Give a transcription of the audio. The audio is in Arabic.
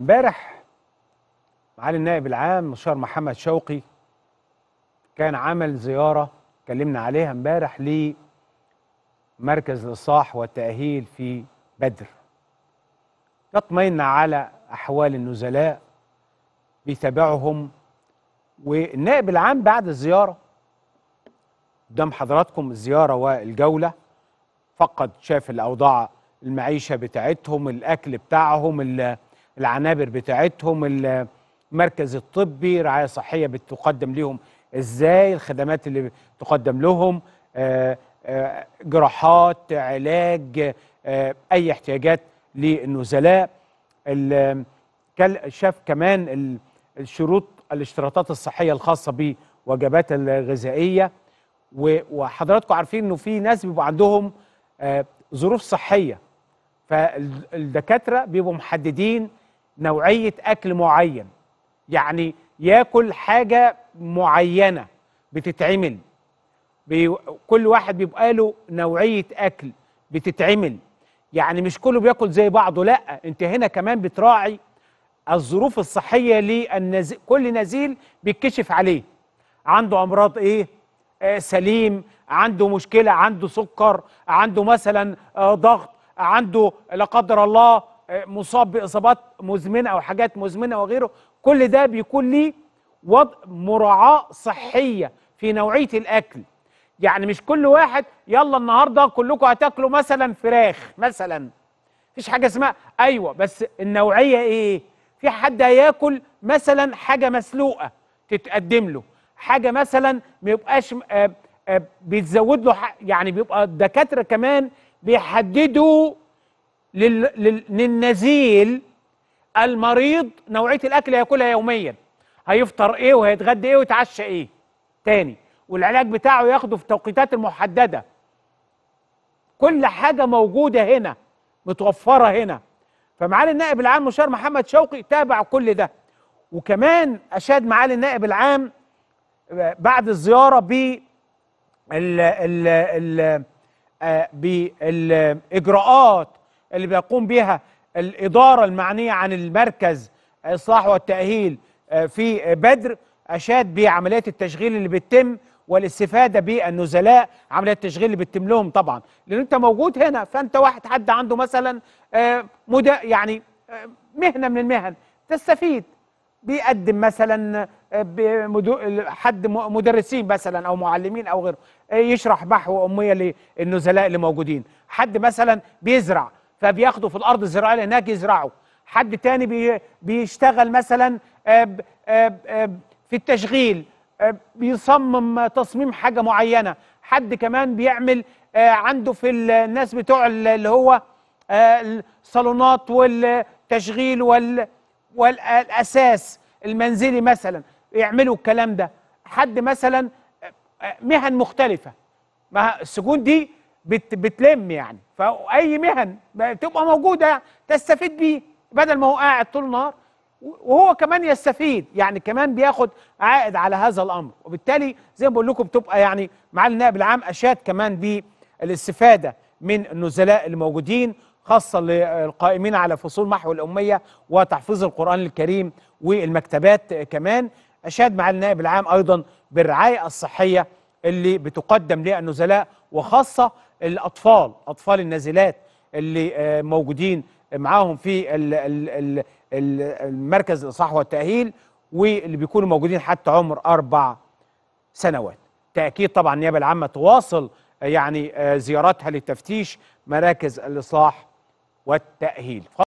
امبارح معالي النائب العام مستشار محمد شوقي كان عمل زياره اتكلمنا عليها امبارح لمركز الاصلاح والتاهيل في بدر يطمئن على احوال النزلاء بيتابعهم والنائب العام بعد الزياره قدام حضراتكم الزياره والجوله فقد شاف الاوضاع المعيشه بتاعتهم الاكل بتاعهم العنابر بتاعتهم المركز الطبي رعايه صحيه بتقدم لهم ازاي الخدمات اللي تقدم لهم آه، آه، جراحات علاج آه، اي احتياجات للنزلاء شاف كمان الشروط الاشتراطات الصحيه الخاصه بوجبات الغذائيه وحضراتكم عارفين انه في ناس بيبقى عندهم ظروف صحيه فالدكاتره بيبقوا محددين نوعية أكل معين يعني ياكل حاجة معينة بتتعمل بي... كل واحد بيبقى له نوعية أكل بتتعمل يعني مش كله بياكل زي بعضه لا انت هنا كمان بتراعي الظروف الصحية للنز... كل نزيل بيتكشف عليه عنده أمراض إيه آه سليم عنده مشكلة عنده سكر عنده مثلا آه ضغط عنده لا قدر الله مصاب باصابات مزمنه او حاجات مزمنه وغيره كل ده بيكون ليه وضع مراعاه صحيه في نوعيه الاكل يعني مش كل واحد يلا النهارده كلكم هتاكلوا مثلا فراخ مثلا مفيش حاجه اسمها ايوه بس النوعيه ايه في حد هياكل مثلا حاجه مسلوقه تتقدم له حاجه مثلا ما يبقاش آه، آه، بيتزود له يعني بيبقى الدكاتره كمان بيحددوا لل... لل... للنزيل المريض نوعيه الاكل هياكلها يوميا هيفطر ايه وهيتغدى ايه ويتعشى ايه تاني والعلاج بتاعه ياخده في التوقيتات المحدده كل حاجه موجوده هنا متوفره هنا فمعالي النائب العام مشار محمد شوقي تابع كل ده وكمان اشاد معالي النائب العام آه، بعد الزياره ب ال ال ال آه، بالاجراءات اللي بيقوم بها الإدارة المعنية عن المركز الإصلاح والتأهيل آه، في بدر أشاد بعملية التشغيل اللي بتتم والاستفادة بالنزلاء عملية التشغيل اللي بتتم لهم طبعا لأن أنت موجود هنا فأنت واحد حد عنده مثلا آه، مدى يعني آه، مهنة من المهن تستفيد بيقدم مثلا حد مدرسين مثلا او معلمين او غيره يشرح محو اميه للنزلاء اللي موجودين حد مثلا بيزرع فبياخدوا في الارض الزراعيه هناك يزرعوا حد تاني بي بيشتغل مثلا آب آه، آب آه، آب آه، في التشغيل بيصمم تصميم حاجه معينه حد كمان بيعمل عنده في الناس بتوع اللي هو الصالونات والتشغيل وال والاساس المنزلي مثلا يعملوا الكلام ده حد مثلا مهن مختلفه ما السجون دي بت بتلم يعني فاي مهن بتبقى موجوده تستفيد بيه بدل ما هو قاعد طول النهار وهو كمان يستفيد يعني كمان بياخد عائد على هذا الامر وبالتالي زي ما بقول لكم بتبقى يعني معالي النائب العام اشاد كمان بالاستفاده من النزلاء الموجودين خاصه للقائمين على فصول محو الاميه وتحفيظ القران الكريم والمكتبات كمان اشاد معالي النائب العام ايضا بالرعايه الصحيه اللي بتقدم للنزلاء وخاصه الاطفال اطفال النازلات اللي آه، موجودين معاهم في المركز الاصلاح والتاهيل واللي بيكونوا موجودين حتى عمر اربع سنوات تاكيد طبعا النيابه العامه تواصل آه، يعني آه، زياراتها للتفتيش مراكز الاصلاح والتاهيل